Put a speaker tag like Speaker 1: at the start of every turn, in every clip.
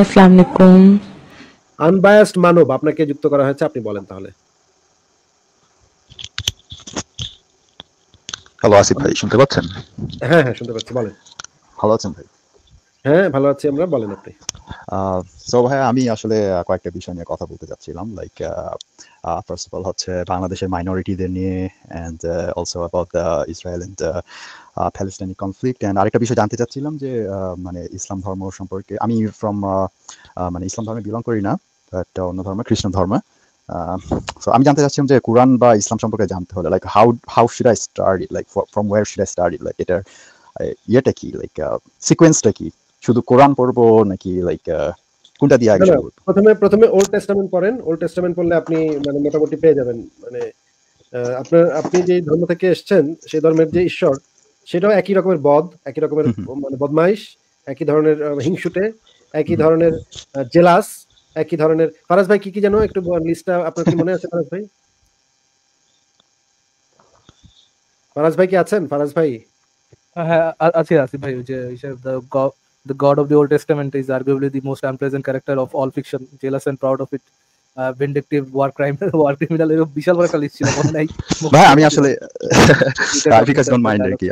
Speaker 1: আসসালামু আলাইকুম
Speaker 2: আনবায়াসড মানব আপনাকে যুক্ত করা হয়েছে আপনি বলেন তাহলে হ্যালো আসিফ ভাই শুনতে পাচ্ছেন হ্যাঁ হ্যাঁ শুনতে পাচ্ছি বলেন ভালো আছেন ভাই হ্যাঁ ভালো আছি আমরা বলেন আপনি
Speaker 3: সো ভাই আমি আসলে কয়েকটা বিষয় নিয়ে কথা বলতে চাচ্ছিলাম লাইক ফার্স্ট অফ অল হচ্ছে বাংলাদেশের মাইনরিটিদের নিয়ে and also about Israel and Palestinian conflict and আরেকটা বিষয় জানতে চাচ্ছিলাম যে মানে ইসলাম ধর্ম সম্পর্কে আমি ফ্রম মানে ইসলাম ধর্মে বিলং করি না একটা অন্য ধর্ম খ্রিস্টান ধর্ম সো আমি জানতে চাচ্ছিলাম যে কোরআন বা ইসলাম সম্পর্কে জানতে হলে like how how should I start it like from where should I start it like এটার ইয়েটা কি লাইক সিকোয়েন্সটা কি শুধু কোরআন পড়বো নাকি লাইক
Speaker 2: কোনটা দিয়ে আগে প্রথমে প্রথমে ওল্ড টেস্টামেন্ট পড়েন ওল্ড টেস্টামেন্ট পড়লে আপনি মানে মোটামুটি পেয়ে যাবেন মানে আপনার আপনি যে ধর্ম থেকে এসেছেন সেই ধর্মের যে ঈশ্বর সেটাও একই রকমের বদ একই রকমের মানে বদমাইশ একই ধরনের হিংসুটে একই ধরনের জেলাস একই ধরনের ফারাজ ভাই কি কি জানো একটু লিস্টটা আপনার কি মনে আছে ফারাজ ভাই ফারাজ ভাই কি আছেন ফারাজ ভাই
Speaker 1: হ্যাঁ আছি আছি ভাই যে the god of the old testament is arguably the most unpleasant character of all fiction jealous and proud of it war crime war criminal এর বিশাল বড় ছিল মনে নাই ভাই আমি আসলে
Speaker 3: বিকজ ডোন্ট মাইন্ড কি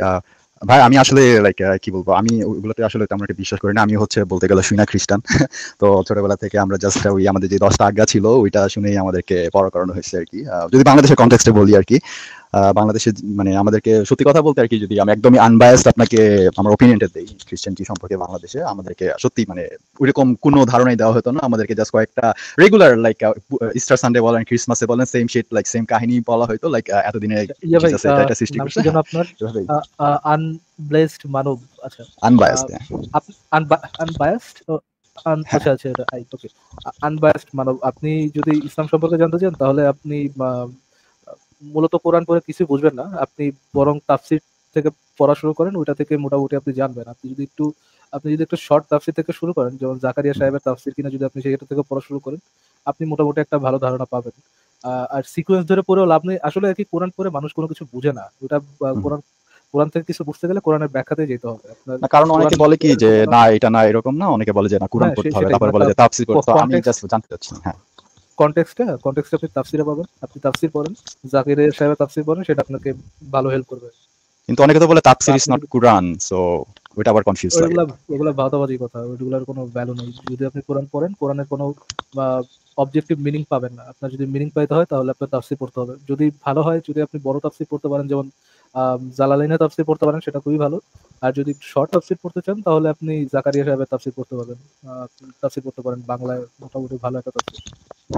Speaker 3: ভাই আমি আসলে লাইক কি বলবো আমি ওগুলোতে আসলে তেমন একটা বিশ্বাস করি না আমি হচ্ছে বলতে গেলে শুই খ্রিস্টান তো ছোটবেলা থেকে আমরা জাস্ট ওই আমাদের যে দশটা আজ্ঞা ছিল ওইটা শুনেই আমাদেরকে পড়া করানো হয়েছে আর কি যদি বাংলাদেশের কনটেক্সটে বলি আর কি বাংলাদেশে মানে আমাদেরকে সত্যি কথা বলতে আর কি যদি আমি একদমই আনবায়াসড আপনাকে আমার ওপিনিয়নটা দিই খ্রিস্টানটি সম্পর্কে বাংলাদেশে আমাদেরকে সত্যি মানে ওইরকম কোনো ধারণাই দেওয়া হতো না আমাদেরকে জাস্ট কয়েকটা রেগুলার লাইক ইস্টার সানডে বলেন ক্রিসমাসে বলেন সেম শিট লাইক সেম কাহিনী বলা হতো লাইক এতদিনে এটা সৃষ্টি করছে
Speaker 1: আনব্লেসড মানব আচ্ছা আনবায়াসড আনবায়াসড হ্যাঁ। হ্যাঁ। আচ্ছা আচ্ছা আনবায়াসড মানব আপনি যদি ইসলাম সম্পর্কে জানতে চান তাহলে আপনি মূলত কোরআন পড়ে কিছু বুঝবেন না আপনি বরং তাফসির থেকে পড়া শুরু করেন ওইটা থেকে মোটামুটি আপনি জানবেন আপনি যদি একটু আপনি যদি একটু শর্ট তাফসির থেকে শুরু করেন যেমন জাকারিয়া সাহেবের তাফসির কিনা যদি আপনি সেটা থেকে পড়া শুরু করেন আপনি মোটামুটি একটা ভালো ধারণা পাবেন আর সিকোয়েন্স ধরে পড়েও লাভ নেই আসলে কি কোরআন পড়ে মানুষ কোনো কিছু বুঝে না ওটা কোরআন কোরআন থেকে কিছু বুঝতে গেলে কোরআনের ব্যাখ্যাতে যেতে হবে না কারণ অনেকে বলে কি যে না
Speaker 3: এটা না এরকম না অনেকে বলে যে না কোরআন হ্যাঁ, পড়তে হবে তারপর বলে যে তাফসির পড়তে আমি জাস্ট জানতে চাচ্ছি হ্যাঁ
Speaker 1: কনটেক্সটটা আপনি তাফসিরে পাবেন আপনি তাফসির পড়েন জাকির সাহেবের তাফসির পড়েন সেটা আপনাকে ভালো হেল্প করবে
Speaker 3: কিন্তু অনেকে তো বলে তাফসির ইজ নট কুরআন সো ওটা আবার কনফিউজ
Speaker 1: লাগে কথা কোনো ভ্যালু নেই যদি আপনি পড়েন কোরআনের কোনো অবজেক্টিভ মিনিং পাবেন না আপনার যদি মিনিং পাইতে হয় তাহলে আপনার তাফসির পড়তে হবে যদি ভালো হয় যদি আপনি বড় তাফসির পড়তে পারেন যেমন জালালাইনা তাফসির পড়তে পারেন সেটা খুবই ভালো আর যদি শর্ট তাফসির পড়তে চান তাহলে আপনি জাকারিয়া সাহেবের তাফসির পড়তে পারেন তাফসির পড়তে পারেন বাংলায় মোটামুটি ভালো একটা তাফসির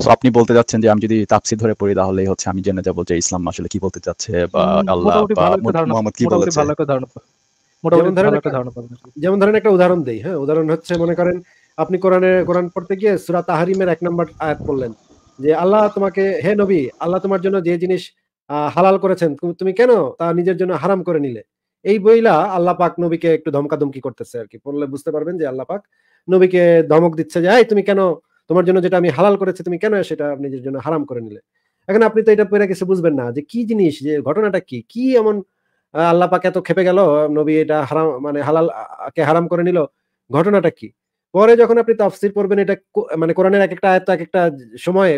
Speaker 3: সো আপনি বলতে যাচ্ছেন যে আমি যদি তাফসির ধরে পড়ি তাহলে হচ্ছে আমি জেনে যাব যে ইসলাম আসলে কি বলতে চাচ্ছে বা আল্লাহ বা মুহাম্মদ কি বলতে ভালো একটা
Speaker 1: ধারণা
Speaker 2: মোটামুটি ধরেন একটা ধারণা পাবেন যেমন ধরেন একটা উদাহরণ দেই হ্যাঁ উদাহরণ হচ্ছে মনে করেন আপনি কোরআনে কোরআন পড়তে গিয়ে সুরা তাহারিমের এক নম্বর আয়াত পড়লেন যে আল্লাহ তোমাকে হে নবী আল্লাহ তোমার জন্য যে জিনিস হালাল করেছেন তুমি কেন তা নিজের জন্য হারাম করে নিলে এই বইলা আল্লাহ পাক নবীকে একটু ধমকা ধমকি করতেছে আর কি পড়লে বুঝতে পারবেন যে আল্লাহ পাক নবীকে ধমক দিচ্ছে যে তুমি কেন তোমার জন্য যেটা আমি হালাল করেছি তুমি কেন সেটা নিজের জন্য হারাম করে নিলে এখন আপনি তো এটা পেরে কিছু বুঝবেন না যে কি জিনিস যে ঘটনাটা কি কি এমন আল্লাহ পাক এত খেপে গেল নবী এটা হারাম মানে হালাল কে হারাম করে নিল ঘটনাটা কি পরে যখন আপনি তাফসির পড়বেন এটা মানে কোরআনের এক একটা আয়াত এক একটা সময়ে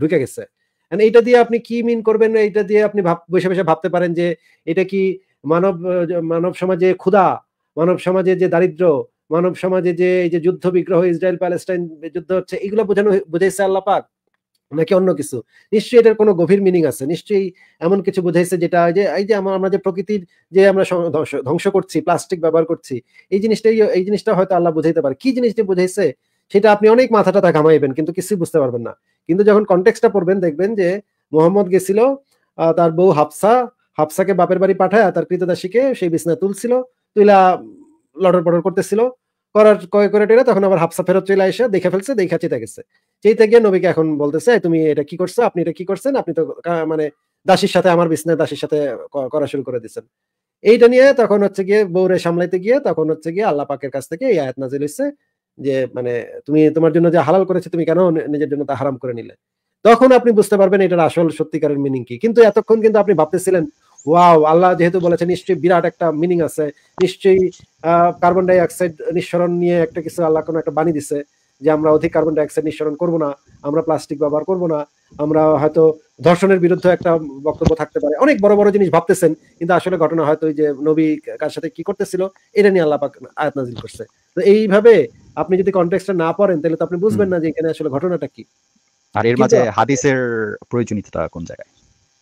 Speaker 2: ঢুকে গেছে এটা দিয়ে আপনি কি মিন করবেন এটা দিয়ে আপনি বসে বসে ভাবতে পারেন যে এটা কি মানব মানব সমাজে ক্ষুধা মানব সমাজে যে দারিদ্র মানব সমাজে যে এই যে যুদ্ধ বিগ্রহ ইসরায়েল প্যালেস্টাইন যুদ্ধ হচ্ছে এগুলো বোঝানো বুঝাইছে আল্লাহ পাক নাকি অন্য কিছু নিশ্চয়ই এটার কোনো গভীর মিনিং আছে নিশ্চয়ই এমন কিছু বুঝাইছে যেটা যে এই যে আমরা যে প্রকৃতির যে আমরা ধ্বংস করছি প্লাস্টিক ব্যবহার করছি এই জিনিসটাই এই জিনিসটা হয়তো আল্লাহ বুঝাইতে পারে কি জিনিসটা বুঝাইছে সেটা আপনি অনেক মাথাটা তা ঘামাইবেন কিন্তু কিছুই বুঝতে পারবেন না কিন্তু যখন কন্টেক্সটা পড়বেন দেখবেন যে মোহাম্মদ গেছিল তার বউ হাফসা হাফসাকে বাপের বাড়ি পাঠায় তার কৃতদাসীকে সেই বিছনা তুলছিল তুইলা লটর পটর করতেছিল করার কয় করে টেরা তখন আবার হাফসা ফেরত চলে আসে দেখে ফেলছে দেখা চেতে গেছে চেতে গিয়ে নবীকে এখন বলতেছে তুমি এটা কি করছো আপনি এটা কি করছেন আপনি তো মানে দাসীর সাথে আমার বিছনা দাসীর সাথে করা শুরু করে দিচ্ছেন এইটা নিয়ে তখন হচ্ছে গিয়ে বৌরে সামলাইতে গিয়ে তখন হচ্ছে গিয়ে আল্লাহ পাকের কাছ থেকে এই আয়াত নাজিল হচ্ছে যে মানে তুমি তোমার জন্য যা হালাল করেছে তুমি কেন নিজের জন্য তা হারাম করে নিলে তখন আপনি বুঝতে পারবেন এটার আসল সত্যিকারের মিনিং কি কিন্তু এতক্ষণ কিন্তু আপনি ভাবতেছিলেন ওয়াও আল্লাহ যেহেতু বলেছে নিশ্চয়ই বিরাট একটা মিনিং আছে নিশ্চয়ই কার্বন ডাই অক্সাইড নিঃসরণ নিয়ে একটা কিছু আল্লাহ কোনো একটা বাণী দিছে যে আমরা অধিক কার্বন ডাইঅক্সাইড নিঃসরণ করব না আমরা প্লাস্টিক ব্যবহার করব না আমরা হয়তো ধর্ষণের বিরুদ্ধে একটা বক্তব্য থাকতে পারে অনেক বড় বড় জিনিস ভাবতেছেন কিন্তু আসলে ঘটনা হয়তো যে নবী কার সাথে কি করতেছিল এটা নিয়ে আল্লাহ পাক আয়াত নাজিল করছে তো এইভাবে আপনি যদি কনটেক্সটটা না পড়েন তাহলে তো আপনি বুঝবেন না যে এখানে আসলে ঘটনাটা কি
Speaker 3: আর এর মাঝে হাদিসের প্রয়োজনীয়তা কোন
Speaker 2: জায়গায়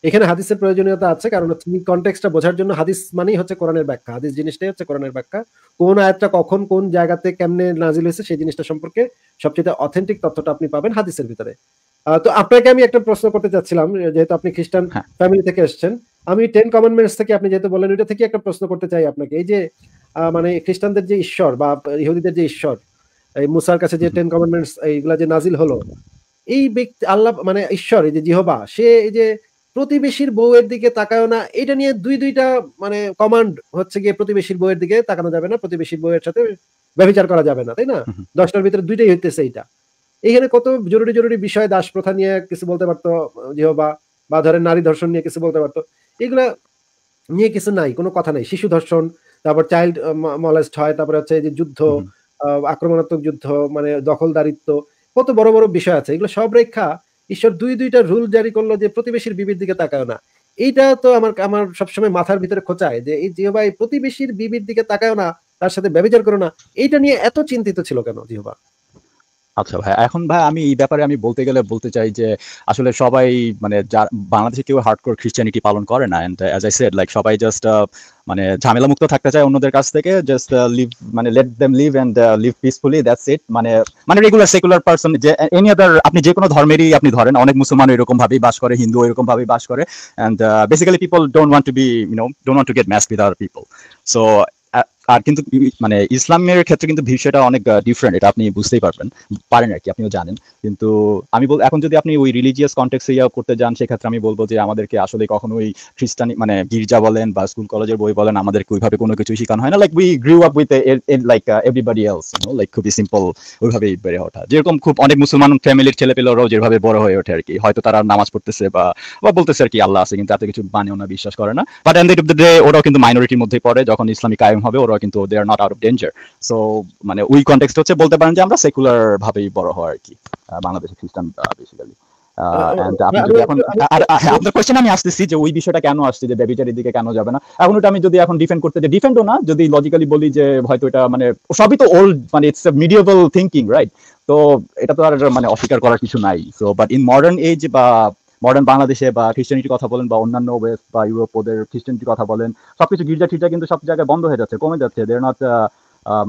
Speaker 2: এখানে হাদিসের প্রয়োজনীয়তা আছে কারণ তুমি কন্টেক্সটা বোঝার জন্য হাদিস মানেই হচ্ছে কোরআনের ব্যাখ্যা হাদিস জিনিসটাই হচ্ছে কোরআনের ব্যাখ্যা কোন আয়াতটা কখন কোন জায়গাতে কেমনে নাজিল হয়েছে সেই জিনিসটা সম্পর্কে সবচেয়ে অথেন্টিক তথ্যটা আপনি পাবেন হাদিসের ভিতরে তো আপনাকে আমি একটা প্রশ্ন করতে চাচ্ছিলাম যেহেতু আপনি খ্রিস্টান ফ্যামিলি থেকে এসছেন আমি টেন কমেন্টমেন্টস থেকে আপনি যেহেতু বলেন ওইটা থেকে একটা প্রশ্ন করতে চাই আপনাকে এই যে মানে খ্রিস্টানদের যে ঈশ্বর বা ইহুদিদের যে ঈশ্বর এই মুসার কাছে যে টেন কমেন্টমেন্টস এইগুলা যে নাজিল হলো এই ব্যক্তি আল্লাহ মানে ঈশ্বর এই যে জিহবা সে এই যে প্রতিবেশীর বউয়ের দিকে তাকায় না এটা নিয়ে দুই দুইটা মানে কমান্ড হচ্ছে গিয়ে প্রতিবেশীর বউয়ের দিকে তাকানো যাবে না প্রতিবেশীর বউয়ের সাথে ব্যবচার করা যাবে না তাই না দশটার ভিতরে দুইটাই হইতেছে এটা এখানে কত জরুরি জরুরি বিষয় দাস প্রথা নিয়ে কিছু বলতে পারতো বা বা ধরেন নারী ধর্ষণ নিয়ে কিছু বলতে পারতো এগুলা নিয়ে কিছু নাই কোনো কথা নাই শিশু ধর্ষণ তারপর চাইল্ড মলেস্ট হয় তারপরে হচ্ছে যে যুদ্ধ আক্রমণাত্মক যুদ্ধ মানে দখলদারিত্ব কত বড় বড় বিষয় আছে এগুলো সব রেখা ঈশ্বর দুই দুইটা রুল জারি করলো যে প্রতিবেশীর বিবির দিকে তাকায় না এইটা তো আমার আমার সবসময় মাথার ভিতরে খোঁচায় যে এই জিহবা এই প্রতিবেশীর বিবির দিকে তাকায় না তার সাথে ব্যবচার করো না এইটা নিয়ে এত চিন্তিত ছিল কেন জিহবা
Speaker 3: আচ্ছা ভাই এখন ভাই আমি এই ব্যাপারে আমি বলতে গেলে বলতে চাই যে আসলে সবাই মানে বাংলাদেশে কেউ হার্ডকোর খ্রিস্টানিটি পালন করে না and as I said like সবাই জাস্ট মানে ঝামেলা মুক্ত থাকতে চায় অন্যদের কাছ থেকে জাস্ট লিভ মানে let them live and live peacefully that's it মানে মানে রেগুলার সেকুলার পারসন যে এনি আদার আপনি যে কোনো ধর্মেরই আপনি ধরেন অনেক মুসলমান এরকম ভাবেই বাস করে হিন্দু এরকম ভাবেই বাস করে and basically people don't want to be you know no don't want to get match with our people so আর কিন্তু মানে ইসলামের ক্ষেত্রে কিন্তু বিষয়টা অনেক ডিফারেন্ট এটা আপনি বুঝতেই পারবেন পারেন আর কি আপনিও জানেন কিন্তু আমি বল এখন যদি আপনি ওই রিলিজিয়াস কন্টেক্স ইয়া করতে যান সেক্ষেত্রে আমি বলবো যে আমাদেরকে আসলে কখনো ওই খ্রিস্টান মানে গির্জা বলেন বা স্কুল কলেজের বই বলেন আমাদেরকে ওইভাবে কোনো কিছু শেখানো হয় না like we grew up with like everybody else like খুবই সিম্পল ওইভাবে বেড়ে ওঠা যেরকম খুব অনেক মুসলমান ফ্যামিলির ছেলেপেলেরাও যেভাবে বড় হয়ে ওঠে আর কি হয়তো তারা নামাজ পড়তেছে বা বা বলতেছে আর কি আল্লাহ আছে কিন্তু তাতে কিছু মানেও না বিশ্বাস করে না but end of the day ওরাও কিন্তু মাইনরিটির মধ্যে পড়ে যখন ইসলামিক কায়েম হবে ওরা বড় কিন্তু they are not out of danger so মানে ওই কনটেক্সট হচ্ছে বলতে পারেন যে আমরা সেকুলার ভাবেই বড় হয় আর কি বাংলাদেশের খ্রিস্টান বেসিক্যালি কেন যাবে না এখন ওটা আমি যদি এখন ডিফেন্ড করতে যে না যদি বলি যে হয়তো এটা মানে সবই তো ওল্ড মানে থিঙ্কিং রাইট তো এটা তো আর মানে অস্বীকার করার কিছু নাই বাট ইন মডার্ন এজ বা মডার্ন বাংলাদেশে বা খ্রিস্টানিটির কথা বলেন বা অন্যান্য ওয়েস্ট বা ইউরোপ ওদের খ্রিস্টানিটির কথা বলেন সবকিছু গির্জা টির্জা কিন্তু সব জায়গায় বন্ধ হয়ে যাচ্ছে কমে যাচ্ছে দেড় নট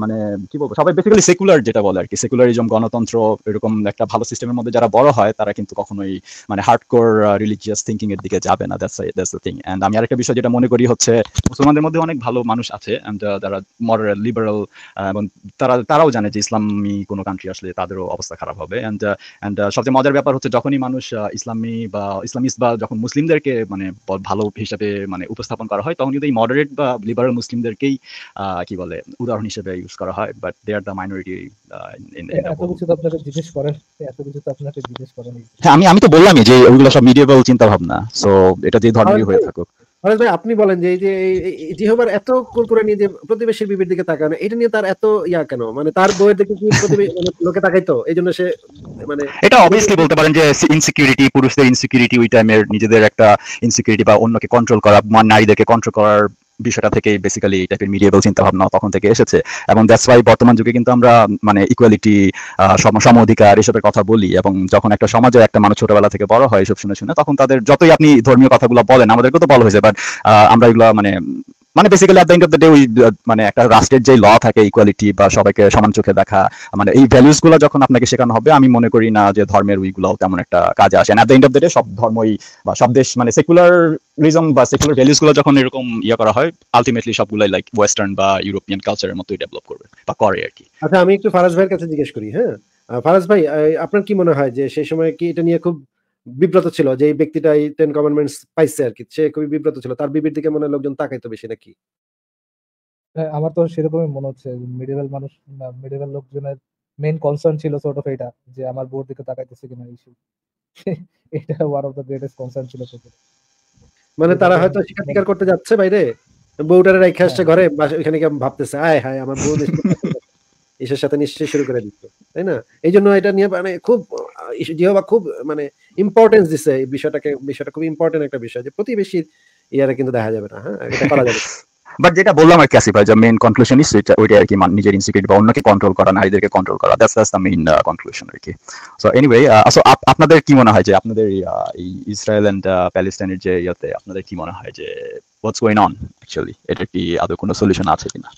Speaker 3: মানে কি বলবো সবাই বেসিক্যালি সেকুলার যেটা বলে আর কি সেকুলারিজম গণতন্ত্র এরকম একটা ভালো সিস্টেমের মধ্যে যারা বড় হয় তারা কিন্তু কখনোই মানে হার্ডকোর রিলিজিয়াস থিঙ্কিং এর দিকে যাবে না that's that's the thing and আমি আরেকটা বিষয় যেটা মনে করি হচ্ছে মুসলমানদের মধ্যে অনেক ভালো মানুষ আছে যারা মডারেল লিবারাল এবং তারা তারাও জানে যে ইসলামী কোনো কান্ট্রি আসলে তাদেরও অবস্থা খারাপ হবে অ্যান্ড অ্যান্ড সবচেয়ে মজার ব্যাপার হচ্ছে যখনই মানুষ ইসলামী বা ইসলামিস্ট বা যখন মুসলিমদেরকে মানে ভালো হিসাবে মানে উপস্থাপন করা হয় তখন কিন্তু এই মডারেট বা লিবারাল মুসলিমদেরকেই কি বলে উদাহরণ হিসেবে হিসেবে ইউজ করা হয় but they are the minority in uh, in, হ্যাঁ, আমি আমি তো বললামই যে ওগুলো সব মিডিয়েভাল চিন্তা ভাবনা সো এটা যে ধরনেরই হয়ে থাকুক
Speaker 2: ভারত ভাই আপনি বলেন যে এই যে জিহবার এত করে নিয়ে যে প্রতিবেশীর বিবির দিকে তাকানো এটা নিয়ে তার এত ইয়া কেন মানে তার বইয়ের দিকে কি প্রতিবেশী মানে লোকে তাকাইতো এই জন্য সে মানে এটা অবভিয়াসলি বলতে পারেন
Speaker 3: যে ইনসিকিউরিটি পুরুষদের ইনসিকিউরিটি ওই টাইমের নিজেদের একটা ইনসিকিউরিটি বা অন্যকে কন্ট্রোল করা নারীদেরকে কন্ট্রোল করার বিষয়টা থেকে বেসিক্যালি এই টাইপের মিডিয়েবল চিন্তা ভাবনা তখন থেকে এসেছে এবং দ্যাটস ওয়াই বর্তমান যুগে কিন্তু আমরা মানে ইকুয়ালিটি সম অধিকার এসবের কথা বলি এবং যখন একটা সমাজে একটা মানুষ ছোটবেলা থেকে বড় হয় এসব শুনে শুনে তখন তাদের যতই আপনি ধর্মীয় কথাগুলো বলেন আমাদেরকে তো বলা হয়েছে বাট আমরা এগুলো মানে মানে basically at the of the day ওই মানে একটা রাষ্ট্রের যে ল থাকে ইকুয়ালিটি বা সবাইকে সমান চোখে দেখা মানে এই ভ্যালুস গুলো যখন আপনাকে শেখানো হবে আমি মনে করি না যে ধর্মের উইগুলো তেমন একটা কাজে আসে at the end of the day সব ধর্মই বা সব
Speaker 2: দেশ মানে সেকুলারিজম বা সেকুলার ভ্যালুস গুলো যখন
Speaker 3: এরকম ইয়ে করা হয় আলটিমেটলি সবগুলাই লাইক ওয়েস্টার্ন বা ইউরোপিয়ান কালচারের মতোই ডেভেলপ করবে বা করে আর কি
Speaker 2: আচ্ছা আমি একটু ফারাজ ভাইয়ের কাছে জিজ্ঞেস করি হ্যাঁ ফারাজ ভাই আপনার কি মনে হয় যে সেই সময় কি এটা নিয়ে খুব বিব্রত ছিল যে এই ব্যক্তিটা এই টেন কমান্ডমেন্টস পাইছে আর কি সে খুবই বিব্রত ছিল তার বিবির দিকে মনে লোকজন তাকাইতো বেশি নাকি
Speaker 1: হ্যাঁ, আমার তো সেরকমই মনে হচ্ছে মিডিয়াল মানুষ মিডিয়াল লোকজনের মেইন কনসার্ন ছিল সর্ট অফ এটা যে আমার বউর দিকে তাকাইতেছে কিনা ইস্যু এটা one of the greatest concern ছিল
Speaker 2: মানে তারা হয়তো স্বীকার করতে যাচ্ছে বাইরে বউটারে রাইখে আসছে হ্যাঁ। ঘরে ওইখানে গিয়ে ভাবতেছে আয় হায় আমার বউ ঈশ্বরের সাথে নিশ্চয়ই শুরু করে দিচ্ছে তাই না এই জন্য এটা নিয়ে মানে খুব জিহবা খুব মানে ইম্পর্টেন্স দিছে এই বিষয়টাকে বিষয়টা খুব ইম্পর্টেন্ট একটা বিষয় যে প্রতিবেশীর ইয়ারে কিন্তু দেখা যাবে না হ্যাঁ এটা করা যাবে
Speaker 3: বাট যেটা বললাম আর কি আসিফ ভাই যে মেইন কনক্লুশন ইস ওইটা আর কি মানে নিজের ইনসিকিউরিটি বা অন্যকে কন্ট্রোল করা নারীদেরকে কন্ট্রোল করা that's that's the main conclusion আর কি সো এনিওয়ে সো আপনাদের কি মনে হয় যে আপনাদের uh, এই ইসরায়েল এন্ড প্যালেস্টাইনের যে ইয়াতে আপনাদের কি মনে হয় যে হোয়াটস গোইং অন অ্যাকচুয়ালি এটা কি আদৌ কোনো সলিউশন আছে কিনা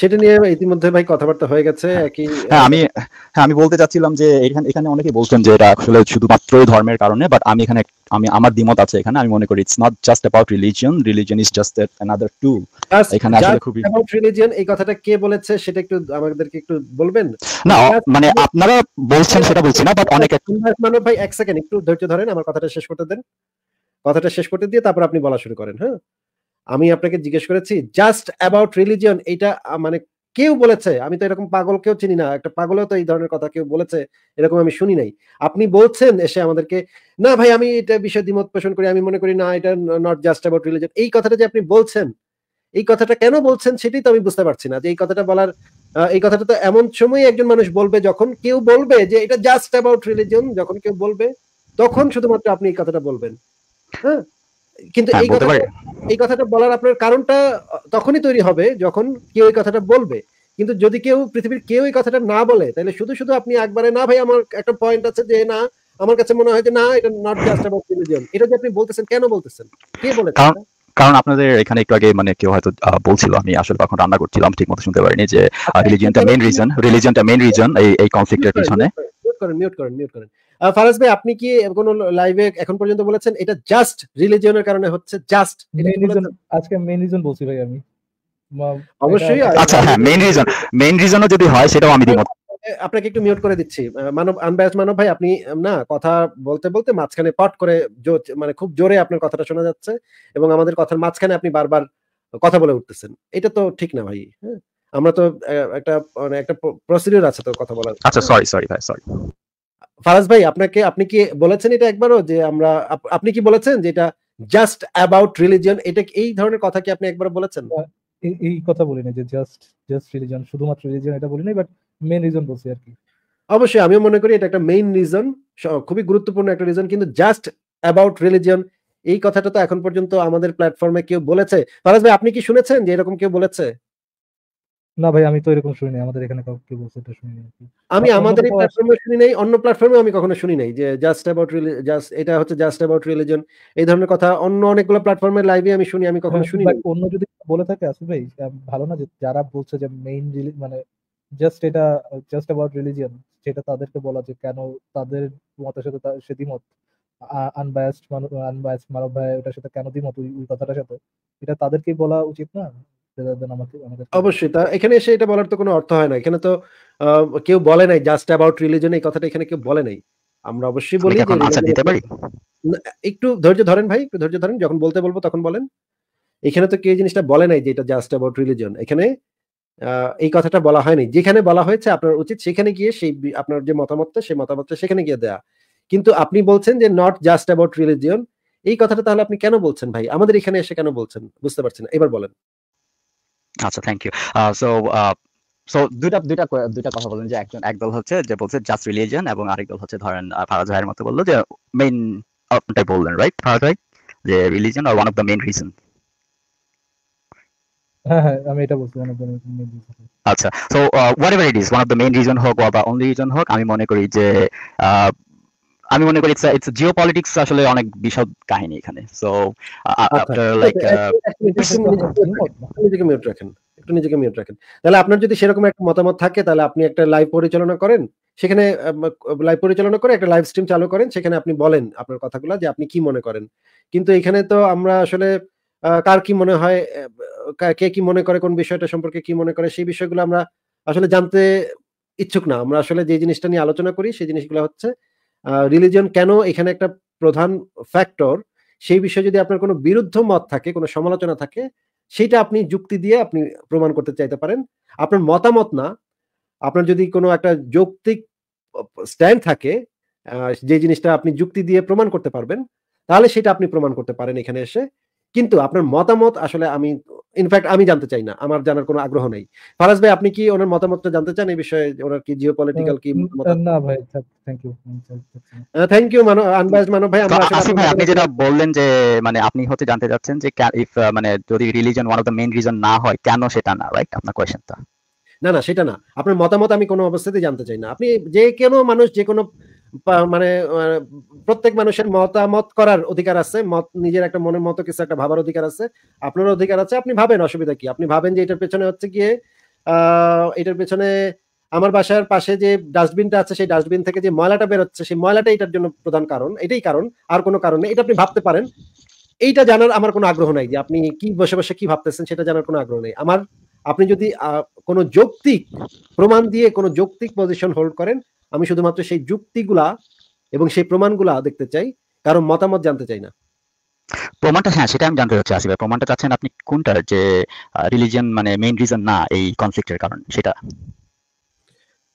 Speaker 2: সেটা নিয়ে ইতিমধ্যে ভাই কথাবার্তা হয়ে গেছে হ্যাঁ। কি হ্যাঁ আমি হ্যাঁ আমি বলতে চাচ্ছিলাম যে এখানে এখানে অনেকে
Speaker 3: বলছেন যে এটা আসলে শুধুমাত্র ধর্মের কারণে বাট আমি এখানে আমি আমার দ্বিমত আছে এখানে আমি মনে করি it's not just about religion religion is just another tool এখানে আসলে খুবই
Speaker 2: রিলিজিয়ন এই কথাটা কে বলেছে সেটা একটু আমাদেরকে একটু বলবেন
Speaker 3: না মানে আপনারা
Speaker 2: বলছেন সেটা বলছি না বাট অনেক মানে ভাই এক সেকেন্ড একটু ধৈর্য ধরেন আমার কথাটা শেষ করতে দেন কথাটা শেষ করতে দিয়ে তারপর আপনি বলা শুরু করেন হ্যাঁ আমি আপনাকে জিজ্ঞেস করেছি জাস্ট অ্যাবাউট রিলিজিয়ন এটা মানে কেউ বলেছে আমি তো এরকম পাগল কেউ চিনি না একটা পাগলও তো এই ধরনের কথা কেউ বলেছে এরকম আমি শুনি নাই আপনি বলছেন এসে আমাদেরকে না ভাই আমি এটা বিষয় দ্বিমত পোষণ করি আমি মনে করি না এটা নট জাস্ট অ্যাবাউট রিলিজিয়ন এই কথাটা যে আপনি বলছেন এই কথাটা কেন বলছেন সেটাই তো আমি বুঝতে পারছি না যে এই কথাটা বলার এই কথাটা তো এমন সময় একজন মানুষ বলবে যখন কেউ বলবে যে এটা জাস্ট অ্যাবাউট রিলিজিয়ন যখন কেউ বলবে তখন শুধুমাত্র আপনি এই কথাটা বলবেন হ্যাঁ কিন্তু হ্যাঁ, এই কথা এই কথাটা বলার আপনার কারণটা তখনই তৈরি হবে যখন কেউ এই কথাটা বলবে কিন্তু যদি কেউ পৃথিবীর কেউ এই কথাটা না বলে তাহলে শুধু শুধু আপনি একবারে না ভাই আমার একটা পয়েন্ট আছে যে না আমার কাছে মনে হয় যে না এটা নট জাস্ট অ্যাবাউট রিলিজিয়ন এটা যে আপনি বলতেছেন কেন বলতেছেন কে বলে
Speaker 3: কারণ আপনাদের এখানে একটু আগে মানে কেউ হয়তো বলছিল আমি আসলে তখন রান্না করছিলাম ঠিক মতো শুনতে পারিনি যে রিলিজিয়নটা মেইন রিজন রিলিজিয়নটা মেইন রিজন এই এই কনফ্লিক্টের পিছনে
Speaker 2: মিউট করেন মিউট করেন মিউট করেন ফারাজ ভাই আপনি কি কোন লাইভে এখন পর্যন্ত বলেছেন এটা জাস্ট রিলিজিয়নের কারণে হচ্ছে জাস্ট
Speaker 1: আজকে মেইন রিজন বলছি ভাই আমি
Speaker 2: অবশ্যই
Speaker 3: আচ্ছা হ্যাঁ মেইন রিজন মেইন রিজনও যদি হয় সেটাও আমি দিমত
Speaker 2: আপনাকে একটু মিউট করে দিচ্ছি মানব আনবায়াস মানব ভাই আপনি না কথা বলতে বলতে মাঝখানে পট করে মানে খুব জোরে আপনার কথাটা শোনা যাচ্ছে এবং আমাদের কথার মাঝখানে আপনি বারবার কথা বলে উঠতেছেন এটা তো ঠিক না ভাই হ্যাঁ? আমরা তো একটা মানে একটা প্রসিডিউর আছে তো কথা বলার আচ্ছা সরি সরি ভাই সরি ফারাজ ভাই আপনাকে আপনি কি বলেছেন এটা একবারও যে আমরা আপনি কি বলেছেন
Speaker 1: যে এটা জাস্ট অ্যাবাউট রিলিজিয়ন এটা এই ধরনের কথা কি আপনি একবার বলেছেন এই কথা বলিনি যে জাস্ট জাস্ট রিলিজিয়ন শুধুমাত্র রিলিজিয়ন এটা বলিনি বাট মেইন রিজন বলছি আর কি
Speaker 2: অবশ্যই আমি মনে করি এটা একটা মেইন রিজন খুবই গুরুত্বপূর্ণ একটা রিজন কিন্তু জাস্ট অ্যাবাউট রিলিজিয়ন এই কথাটা তো এখন পর্যন্ত আমাদের প্ল্যাটফর্মে কেউ বলেছে ফারাজ ভাই আপনি কি শুনেছেন যে এরকম কেউ বলেছে
Speaker 1: না ভাই আমি তো এরকম শুনি আমাদের এখানে কাউকে বলছে এটা শুনি আমি আমাদের এই
Speaker 2: প্ল্যাটফর্মে শুনি নাই অন্য প্ল্যাটফর্মে আমি কখনো শুনি নাই যে জাস্ট অ্যাবাউট জাস্ট এটা হচ্ছে জাস্ট অ্যাবাউট রিলিজন এই ধরনের কথা অন্য অনেকগুলো প্ল্যাটফর্মে লাইভে আমি শুনি আমি হ্যাঁ, কখনো শুনি
Speaker 1: অন্য যদি বলে থাকে আসলে ভাই ভালো না যে যারা বলছে যে মেইন মানে জাস্ট এটা জাস্ট অ্যাবাউট রিলিজিয়ন সেটা তাদেরকে বলা যে কেন তাদের মতের সাথে সেদিমত দ্বিমত আনবায়াসড আনবায়াসড মানব ভাই ওটার সাথে কেন দ্বিমত ওই কথাটার সাথে এটা তাদেরকেই বলা উচিত না অবশ্যই তা
Speaker 2: এখানে এসে এটা বলার তো কোনো অর্থ হয় না এখানে তো কেউ বলে নাই জাস্ট অ্যাবাউট রিলিজন এই কথাটা এখানে কেউ বলে নাই আমরা অবশ্যই বলি একটু ধৈর্য ধরেন ভাই ধৈর্য ধরেন যখন বলতে বলবো তখন বলেন এখানে তো কেউ জিনিসটা বলে নাই যে এটা জাস্ট অ্যাবাউট রিলিজন এখানে এই কথাটা বলা হয়নি যেখানে বলা হয়েছে আপনার উচিত সেখানে গিয়ে সেই আপনার যে মতামতটা সেই মতামতটা সেখানে গিয়ে দেয়া কিন্তু আপনি বলছেন যে নট জাস্ট অ্যাবাউট রিলিজিয়ন এই কথাটা তাহলে আপনি কেন বলছেন ভাই আমাদের এখানে এসে কেন বলছেন বুঝতে পারছেন এবার বলেন আচ্ছা থ্যাংক ইউ সো সো কথা যে একজন একদল হচ্ছে যে বলছে
Speaker 3: জাস্ট রিলিজন এবং হচ্ছে ধরেন ফারাজ ভাইয়ের মতো বললো যে মেইন বললেন রাইট ফারাজ ভাই যে religion are one of the main reason
Speaker 1: হ্যাঁ হ্যাঁ আমি এটা বলছি one of the main reason
Speaker 3: আচ্ছা so whatever it is one of the main reason হোক বা অনলি রিজন হোক আমি মনে করি যে আমি মনে করি ইটস জিও পলিটিক্স আসলে অনেক বিশদ কাহিনী এখানে সো আফটার লাইক
Speaker 2: নিজেকে মিউট রাখেন একটু নিজেকে মিউট রাখেন তাহলে আপনার যদি সেরকম একটা মতামত থাকে তাহলে আপনি একটা লাইভ পরিচালনা করেন সেখানে লাইভ পরিচালনা করে একটা লাইভ স্ট্রিম চালু করেন সেখানে আপনি বলেন আপনার কথাগুলো যে আপনি কি মনে করেন কিন্তু এখানে তো আমরা আসলে কার কি মনে হয় কে কি মনে করে কোন বিষয়টা সম্পর্কে কি মনে করে সেই বিষয়গুলো আমরা আসলে জানতে ইচ্ছুক না আমরা আসলে যে জিনিসটা নিয়ে আলোচনা করি সেই জিনিসগুলো হচ্ছে রিলিজন কেন এখানে একটা প্রধান ফ্যাক্টর সেই বিষয়ে যদি আপনার কোনো বিরুদ্ধ মত থাকে কোনো সমালোচনা থাকে সেটা আপনি যুক্তি দিয়ে আপনি প্রমাণ করতে চাইতে পারেন আপনার মতামত না আপনার যদি কোনো একটা যৌক্তিক স্ট্যান্ড থাকে যে জিনিসটা আপনি যুক্তি দিয়ে প্রমাণ করতে পারবেন তাহলে সেটা আপনি প্রমাণ করতে পারেন এখানে এসে কিন্তু আপনার মতামত আসলে আমি ইনফ্যাক্ট আমি জানতে চাই না আমার জানার কোনো আগ্রহ নেই ফারাজ ভাই আপনি কি ওনার মতামতটা জানতে চান এই বিষয়ে ওনার কি জিও পলিটিক্যাল কি
Speaker 1: না ভাই থ্যাংক ইউ থ্যাংক
Speaker 2: ইউ মানো আনবাইজ মানো ভাই আমরা আসলে ভাই আপনি যেটা বললেন
Speaker 3: যে মানে আপনি হতে জানতে যাচ্ছেন যে ইফ মানে যদি religion one of the main reason না হয় কেন সেটা না রাইট আপনার কোশ্চেনটা
Speaker 2: না না সেটা না আপনার মতামত আমি কোনো অবস্থাতেই জানতে চাই না আপনি যে কোনো মানুষ যে কোনো মানে, মানে প্রত্যেক মানুষের মতামত করার অধিকার আছে মত নিজের একটা মনের মতো কিছু একটা ভাবার অধিকার আছে আপনার অধিকার আছে আপনি ভাবেন অসুবিধা কি আপনি ভাবেন যে এটার পেছনে হচ্ছে গিয়ে এটার পেছনে আমার বাসার পাশে যে ডাস্টবিনটা আছে সেই ডাস্টবিন থেকে যে ময়লাটা বেরোচ্ছে সেই ময়লাটা এটার জন্য প্রধান কারণ এটাই কারণ আর কোনো কারণ নেই এটা আপনি ভাবতে পারেন এইটা জানার আমার কোনো আগ্রহ নাই যে আপনি কি বসে বসে কি ভাবতেছেন সেটা জানার কোনো আগ্রহ নেই আমার আপনি যদি কোনো যৌক্তিক প্রমাণ দিয়ে কোনো যৌক্তিক পজিশন হোল্ড করেন আমি শুধুমাত্র সেই যুক্তিগুলা এবং সেই প্রমাণগুলা দেখতে চাই কারো মতামত জানতে চাই না
Speaker 3: প্রমাণটা হ্যাঁ সেটা আমি জানতে চাচ্ছি আসিফ প্রমাণটা চাচ্ছেন আপনি কোনটার যে রিলিজিয়ন মানে মেইন রিজন না এই কনফ্লিক্টের কারণ সেটা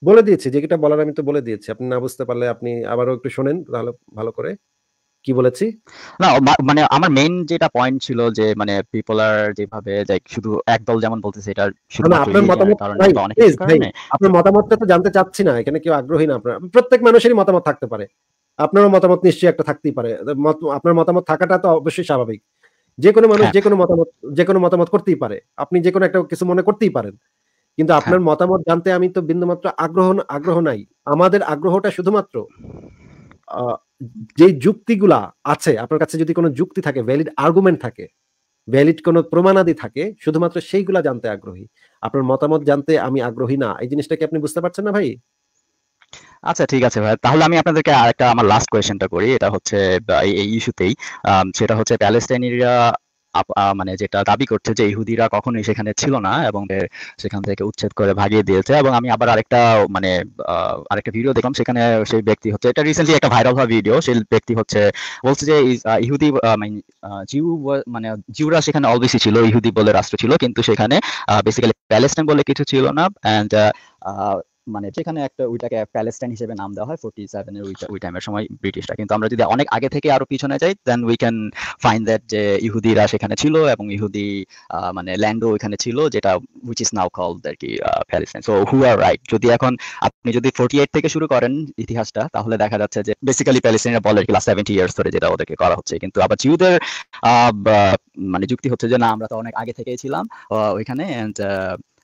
Speaker 2: বলে দিয়েছি যেটা বলার আমি তো বলে দিয়েছি আপনি না বুঝতে পারলে আপনি আবারও একটু শোনেন তাহলে ভালো করে কি বলেছি না
Speaker 3: মানে আমার মেইন যেটা পয়েন্ট ছিল যে মানে পিপল আর যেভাবে লাইক শুধু একদল যেমন বলতেছে এটা শুধু আপনার মতামত
Speaker 2: আপনার মতামতটা তো জানতে চাচ্ছি না এখানে কেউ আগ্রহী না আপনার প্রত্যেক মানুষেরই মতামত থাকতে পারে আপনারও মতামত নিশ্চয়ই একটা থাকতেই পারে আপনার মতামত থাকাটা তো অবশ্যই স্বাভাবিক যে কোনো মানুষ হ্যাঁ। যে কোনো মতামত যে কোনো মতামত করতেই পারে আপনি যে কোনো একটা কিছু মনে করতেই পারেন কিন্তু হ্যাঁ। আপনার মতামত জানতে আমি তো বিন্দুমাত্র আগ্রহ আগ্রহ নাই আমাদের আগ্রহটা শুধুমাত্র যে যুক্তিগুলা আছে আপনার কাছে যদি কোনো যুক্তি থাকে ভ্যালিড আর্গুমেন্ট থাকে ভ্যালিড কোনো প্রমাণাদি থাকে শুধুমাত্র সেইগুলা জানতে আগ্রহী আপনার মতামত জানতে আমি আগ্রহী না এই জিনিসটা কি আপনি বুঝতে পারছেন না ভাই
Speaker 3: আচ্ছা ঠিক আছে ভাই তাহলে আমি আপনাদেরকে আরেকটা আমার লাস্ট কোয়েশ্চেনটা করি এটা হচ্ছে এই ইস্যুতেই সেটা হচ্ছে প্যালেস্টাইনিরা মানে যেটা দাবি করছে যে ইহুদিরা কখনোই সেখানে ছিল না এবং সেখান থেকে উচ্ছেদ করে ভাগিয়ে দিয়েছে এবং আমি আবার আরেকটা মানে আরেকটা ভিডিও দেখলাম সেখানে সেই ব্যক্তি হচ্ছে এটা রিসেন্টলি একটা ভাইরাল হওয়া ভিডিও সেই ব্যক্তি হচ্ছে বলছে যে ইহুদি জিউ মানে জিউরা সেখানে অলবেসি ছিল ইহুদি বলে রাষ্ট্র ছিল কিন্তু সেখানে বেসিক্যালি প্যালেস্টাইন বলে কিছু ছিল না অ্যান্ড মানে যেখানে একটা ওইটাকে প্যালেস্টাইন হিসেবে নাম দেওয়া হয় ফোর্টি সেভেনের ওইটা ওই টাইমের সময় ব্রিটিশরা কিন্তু আমরা যদি অনেক আগে থেকে আরো পিছনে যাই then we can find that যে ইহুদিরা সেখানে ছিল এবং ইহুদি মানে ল্যান্ডও ওইখানে ছিল যেটা উইচ ইজ নাও কল আর কি Palestine so who are right যদি এখন আপনি যদি ফোর্টি এইট থেকে শুরু করেন ইতিহাসটা তাহলে দেখা যাচ্ছে যে বেসিক্যালি প্যালেস্টাইনের বলে আর কি লাস্ট সেভেন্টি ইয়ার্স ধরে যেটা ওদেরকে করা হচ্ছে কিন্তু আবার জিউদের মানে যুক্তি হচ্ছে যে না আমরা তো অনেক আগে থেকেই ছিলাম ওইখানে অ্যান্ড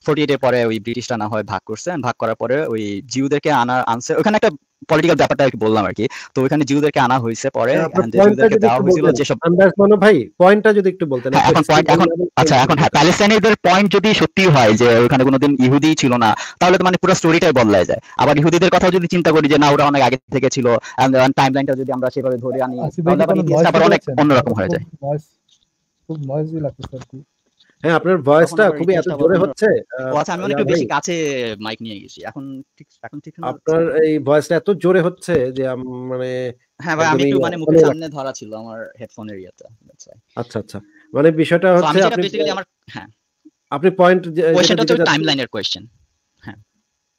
Speaker 3: ফোর্টি এইটের পরে ওই ব্রিটিশটা না হয় ভাগ করছে ভাগ করার পরে ওই জিউদেরকে আনা আনছে ওখানে একটা পলিটিক্যাল ব্যাপারটা আর কি বললাম আর কি তো ওখানে জিউদেরকে আনা হয়েছে পরে হ্যাঁ, জিউদেরকে
Speaker 2: ভাই পয়েন্টটা যদি একটু বলতেন হ্যাঁ, এখন পয়েন্ট এখন আচ্ছা এখন হ্যাঁ পয়েন্ট যদি সত্যি
Speaker 3: হয় যে ওখানে কোনোদিন ইহুদি ছিল না তাহলে তো মানে পুরো স্টোরিটাই বদলায় যায় আবার ইহুদিদের কথা যদি চিন্তা করি যে না ওরা অনেক আগে থেকে ছিল টাইম লাইনটা যদি আমরা সেভাবে ধরে আনি তাহলে অনেক অন্যরকম
Speaker 1: হয়ে যায় খুব নয়েজি লাগতেছে আর কি
Speaker 2: হ্যাঁ আপনার
Speaker 3: ভয়েসটা খুবই এত জোরে হচ্ছে আচ্ছা আমি একটু বেশি কাছে মাইক নিয়ে গেছি এখন ঠিক এখন ঠিক আপনার
Speaker 2: এই ভয়েসটা এত জোরে হচ্ছে যে মানে হ্যাঁ ভাই আমি একটু মানে সামনে
Speaker 3: ধরা ছিল আমার হেডফোন এরিয়াতে
Speaker 2: আচ্ছা আচ্ছা মানে বিষয়টা হচ্ছে আপনি বেসিক্যালি আমার হ্যাঁ আপনি পয়েন্ট কোশ্চেনটা তো টাইমলাইনের
Speaker 3: কোশ্চেন হ্যাঁ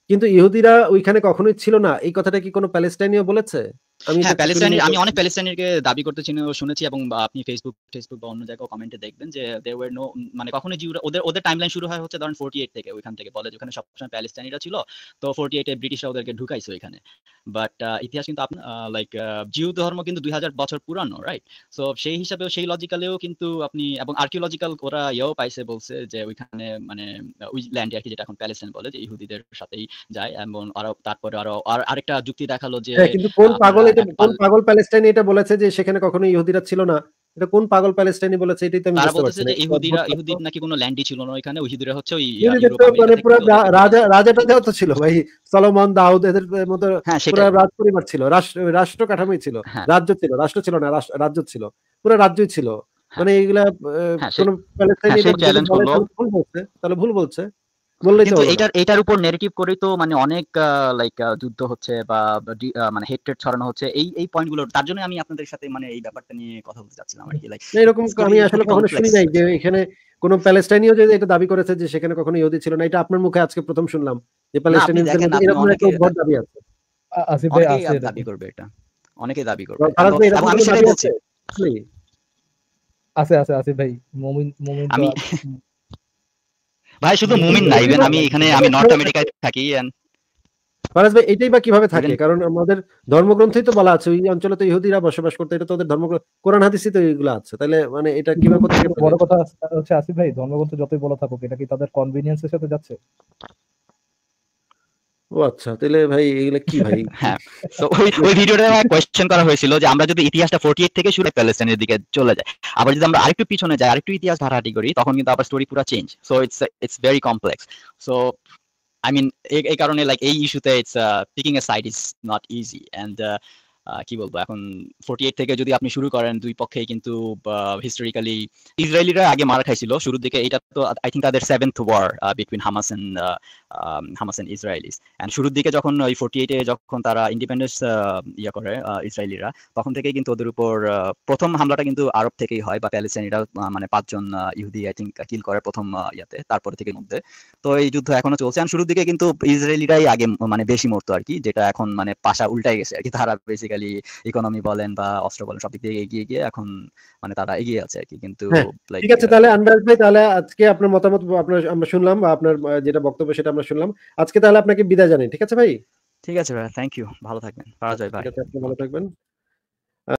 Speaker 2: কিন্তু ইহুদিরা ওইখানে কখনোই ছিল না এই কথাটা কি কোনো প্যালেস্টাইনীয় বলেছে হ্যাঁ, আমি অনেক
Speaker 3: প্যালেস্টাইনেরকে দাবি করতে শুনেছি এবং আপনি ফেসবুক ফেসবুক বা অন্য জায়গায় কমেন্টে দেখবেন যে দে ওয়ার নো মানে কখনো জিউরা ওদের ওদের টাইমলাইন শুরু হয় হচ্ছে ধরেন 48 থেকে ওইখান থেকে বলে যেখানে সবসময় প্যালেস্টাইনিরা ছিল তো 48 এ ব্রিটিশরা ওদেরকে ঢুকাইছে ওইখানে বাট ইতিহাস কিন্তু আপনার লাইক জিউ ধর্ম কিন্তু 2000 বছর পুরানো রাইট সো সেই হিসাবেও সেই লজিক্যালেও কিন্তু আপনি এবং আর্কিওলজিক্যাল ওরা ইয়েও পাইছে বলছে যে ওইখানে মানে ওই ল্যান্ডে আর কি যেটা এখন প্যালেস্টাইন বলে যে ইহুদিদের সাথেই যায় এবং আরো তারপরে আরো আর আরেকটা যুক্তি দেখালো যে হ্যাঁ, কিন্তু কোন পাগল
Speaker 2: কোন পাগল এটা বলেছে যে সেখানে কখনো ইহুদিরা ছিল না এটা কোন পাগল প্যালেস্টাইনি বলেছে এটাই তো আমি বুঝতে পারছি না ইহুদিরা
Speaker 3: ইহুদির নাকি কোনো ল্যান্ডই ছিল না ওখানে ইহুদিরা হচ্ছে ওই
Speaker 2: মানে পুরো রাজা রাজাটা তো ছিল ভাই সলোমন দাউদ এদের মতো হ্যাঁ, পুরো রাজ পরিবার ছিল রাষ্ট্র কাঠামোই ছিল হ্যাঁ। রাজ্য ছিল রাষ্ট্র ছিল না রাজ্য ছিল পুরো রাজ্যই ছিল হ্যাঁ। মানে এগুলা কোন প্যালেস্টাইনি তাহলে ভুল বলছে এটার
Speaker 3: এটার উপর নেগেটিভ করেই তো মানে অনেক লাইক যুদ্ধ হচ্ছে বা মানে হেট্রেড ছড়ানো হচ্ছে এই এই পয়েন্টগুলো তার জন্য আমি আপনাদের সাথে মানে এই ব্যাপারটা নিয়ে কথা বলতে চাচ্ছিলাম আর কি লাইক এরকম আমি আসলে কখনো শুনি নাই
Speaker 2: যে এখানে প্যালেস্টাইনীয় যদি এটা দাবি করেছে যে সেখানে কখনো ইহুদি ছিল না এটা আপনার মুখে আজকে প্রথম শুনলাম যে এরকম একটা দাবি
Speaker 3: আছে ভাই আছে দাবি করবে এটা অনেকে দাবি করবে আমি সেটাই বলছি
Speaker 1: আছে আছে আসিফ ভাই মুমিন মুমিন আমি
Speaker 3: ভাই শুধু মুমিন না ইভেন আমি এখানে আমি নর্থ আমেরিকায়
Speaker 2: থাকি ফারাজ ভাই এটাই বা কিভাবে থাকে কারণ আমাদের ধর্মগ্রন্থই তো বলা আছে ওই অঞ্চলে তো ইহুদিরা বসবাস করতে এটা তো ওদের ধর্ম কোরআন হাদিসে তো এগুলো আছে তাহলে
Speaker 1: মানে এটা কিভাবে বড় কথা হচ্ছে আসিফ ভাই ধর্মগ্রন্থ যতই বলা থাকুক এটা কি তাদের কনভেনিয়েন্সের সাথে যাচ্ছে
Speaker 2: আচ্ছা তাহলে ভাই এগুলো কি ভাই হ্যাঁ ওই
Speaker 3: কোয়েশ্চেন করা হয়েছিল যে আমরা যদি ইতিহাসটা থেকে শুরু প্যালেস্টাইনের দিকে চলে আবার যদি আমরা আরেকটু পিছনে যাই আরেকটু ইতিহাস করি তখন কিন্তু আবার স্টোরি পুরো change so it's it's very complex so I mean এই কারণে লাইক এই ইস্যুতে it's picking a side is not easy and কি বলবো এখন ফোর্টি এইট থেকে যদি আপনি শুরু করেন দুই পক্ষে কিন্তু হিস্টোরিক্যালি ইসরায়েলিরা আগে মারা খাইছিল শুরুর দিকে এটা তো আই থিঙ্ক তাদের seventh war between Hamas and Hamas and Israelis and শুরুর দিকে যখন ওই ফোর্টি এইটে যখন তারা ইন্ডিপেন্ডেন্স ইয়ে করে ইসরায়েলিরা তখন থেকেই কিন্তু ওদের উপর প্রথম হামলাটা কিন্তু আরব থেকেই হয় বা প্যালেস্টাইনিরা মানে পাঁচজন ইহুদি আই থিঙ্ক কিল করে প্রথম ইয়াতে তারপরে থেকে মধ্যে তো এই যুদ্ধ এখনো চলছে অ্যান্ড শুরুর দিকে কিন্তু ইসরায়েলিরাই আগে মানে বেশি মরতো আর কি যেটা এখন মানে পাশা উল্টাই গেছে আর কি তারা বেসিক্যালি ইকোনমি বলেন বা অস্ত্র বলেন সব দিক দিয়ে এগিয়ে গিয়ে এখন মানে তারা এগিয়ে আছে আর কি কিন্তু হ্যাঁ, ঠিক আছে
Speaker 2: তাহলে আনবাস ভাই তাহলে আজকে আপনার মতামত আপনার আমরা শুনলাম বা আপনার যেটা বক্তব্য সেটা আমরা আমরা শুনলাম আজকে তাহলে আপনাকে বিদায় জানাই ঠিক আছে ভাই ঠিক আছে ভাই থ্যাংক ইউ ভালো থাকবেন পাওয়া আচ্ছা, যায় ভাই ভালো থাকবেন